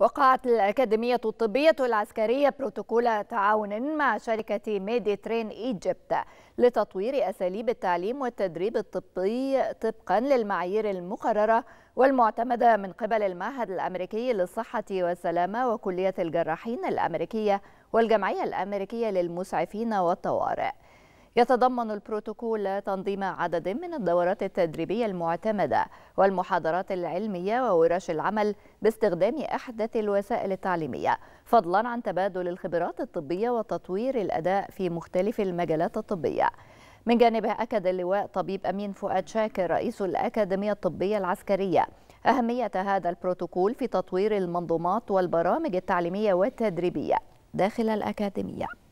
وقعت الأكاديمية الطبية العسكرية بروتوكول تعاون مع شركة ميدي ترين إيجيبت لتطوير أساليب التعليم والتدريب الطبي طبقا للمعايير المقررة والمعتمدة من قبل المعهد الأمريكي للصحة والسلامة وكلية الجراحين الأمريكية والجمعية الأمريكية للمسعفين والطوارئ يتضمن البروتوكول تنظيم عدد من الدورات التدريبية المعتمدة والمحاضرات العلمية وورش العمل باستخدام أحدث الوسائل التعليمية فضلا عن تبادل الخبرات الطبية وتطوير الأداء في مختلف المجالات الطبية من جانبه أكد اللواء طبيب أمين فؤاد شاكر رئيس الأكاديمية الطبية العسكرية أهمية هذا البروتوكول في تطوير المنظومات والبرامج التعليمية والتدريبية داخل الأكاديمية